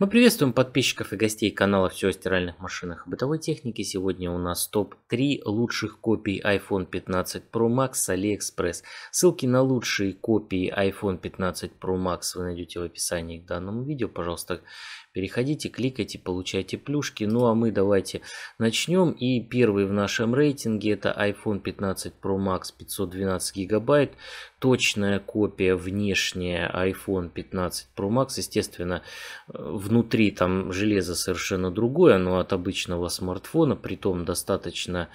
Мы приветствуем подписчиков и гостей канала «Все о стиральных машинах и бытовой технике». Сегодня у нас топ-3 лучших копий iPhone 15 Pro Max с AliExpress. Ссылки на лучшие копии iPhone 15 Pro Max вы найдете в описании к данному видео. Пожалуйста, переходите, кликайте, получайте плюшки. Ну а мы давайте начнем. И первый в нашем рейтинге это iPhone 15 Pro Max 512 гигабайт точная копия внешняя iPhone 15 Pro Max. Естественно, э, внутри там железо совершенно другое, но от обычного смартфона, при том достаточно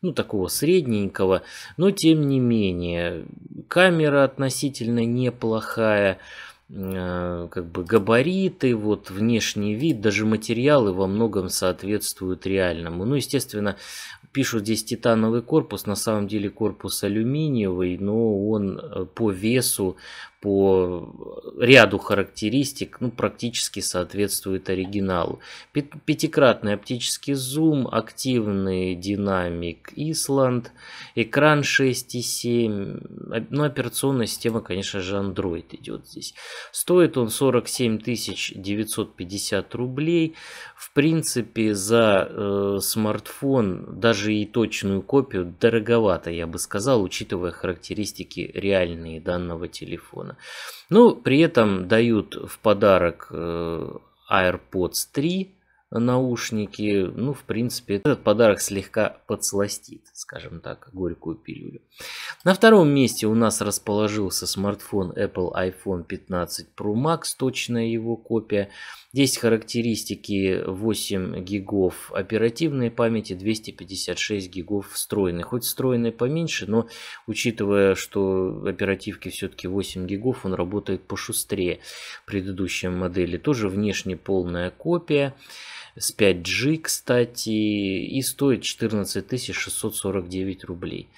ну, такого средненького, но тем не менее, камера относительно неплохая, э, как бы габариты, вот внешний вид, даже материалы во многом соответствуют реальному. Ну, естественно, пишут здесь титановый корпус, на самом деле корпус алюминиевый, но он э, по весу, по ряду характеристик ну, практически соответствует оригиналу. Пятикратный оптический зум, активный динамик Исланд, экран 6,7, а, ну, операционная система, конечно же, Android идет здесь. Стоит он 47 950 рублей. В принципе, за э, смартфон даже и точную копию дороговато, я бы сказал, учитывая характеристики реальные данного телефона сделано. Ну, при этом дают в подарок э, AirPods 3 наушники. Ну, в принципе, этот подарок слегка подсластит, скажем так, горькую пилюлю. На втором месте у нас расположился смартфон Apple iPhone 15 Pro Max, точная его копия. Здесь характеристики 8 гигов оперативной памяти, 256 гигов встроенной. Хоть встроенной поменьше, но учитывая, что оперативки все-таки 8 гигов, он работает пошустрее предыдущей модели. Тоже внешне полная копия с 5G, кстати, и стоит 14 649 рублей.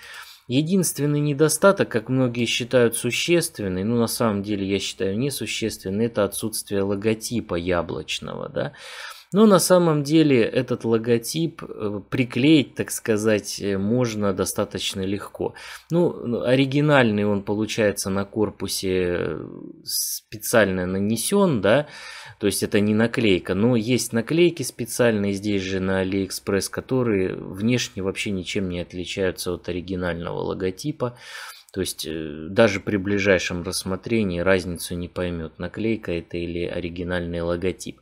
Единственный недостаток, как многие считают существенный, ну на самом деле я считаю несущественный, это отсутствие логотипа яблочного, да. Но на самом деле этот логотип э, приклеить, так сказать, э, можно достаточно легко. Ну, ну, оригинальный он получается на корпусе э, специально нанесен, да, то есть это не наклейка, но есть наклейки специальные здесь же на AliExpress, которые внешне вообще ничем не отличаются от оригинального логотипа. То есть э, даже при ближайшем рассмотрении разницу не поймет, наклейка это или оригинальный логотип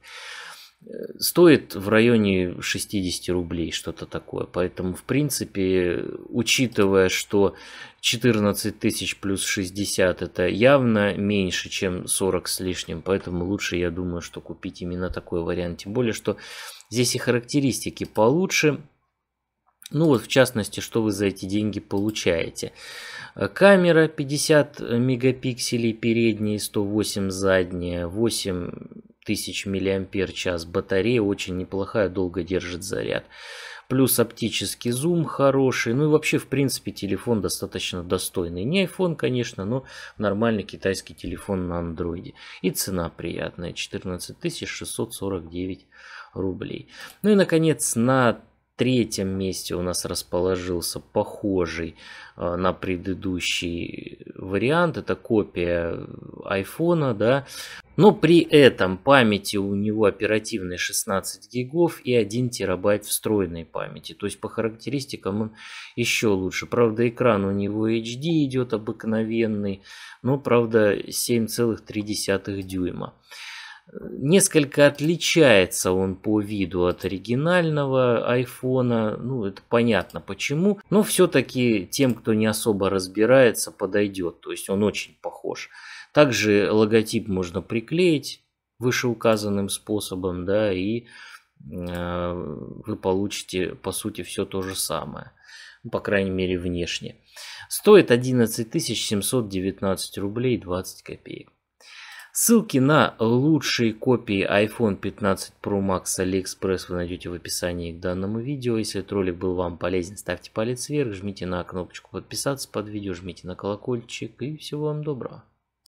стоит в районе 60 рублей, что-то такое. Поэтому, в принципе, учитывая, что 14 тысяч плюс 60 это явно меньше, чем 40 с лишним. Поэтому лучше, я думаю, что купить именно такой вариант. Тем более, что здесь и характеристики получше. Ну вот, в частности, что вы за эти деньги получаете. Камера 50 мегапикселей передняя и 108 задняя, 8 тысяч миллиампер час. Батарея очень неплохая, долго держит заряд. Плюс оптический зум хороший. Ну и вообще, в принципе, телефон достаточно достойный. Не iPhone, конечно, но нормальный китайский телефон на андроиде. И цена приятная. 14 649 рублей. Ну и, наконец, на третьем месте у нас расположился похожий э, на предыдущий вариант. Это копия айфона, да. Но при этом памяти у него оперативной 16 гигов и 1 терабайт встроенной памяти. То есть по характеристикам он еще лучше. Правда экран у него HD идет обыкновенный, но правда 7,3 дюйма. Несколько отличается он по виду от оригинального айфона, ну это понятно почему, но все-таки тем, кто не особо разбирается, подойдет, то есть он очень похож. Также логотип можно приклеить вышеуказанным способом, да, и э, вы получите по сути все то же самое, ну, по крайней мере внешне. Стоит 11 719 рублей 20 копеек. Ссылки на лучшие копии iPhone 15 Pro Max AliExpress вы найдете в описании к данному видео. Если этот ролик был вам полезен, ставьте палец вверх, жмите на кнопочку подписаться под видео, жмите на колокольчик и всего вам доброго.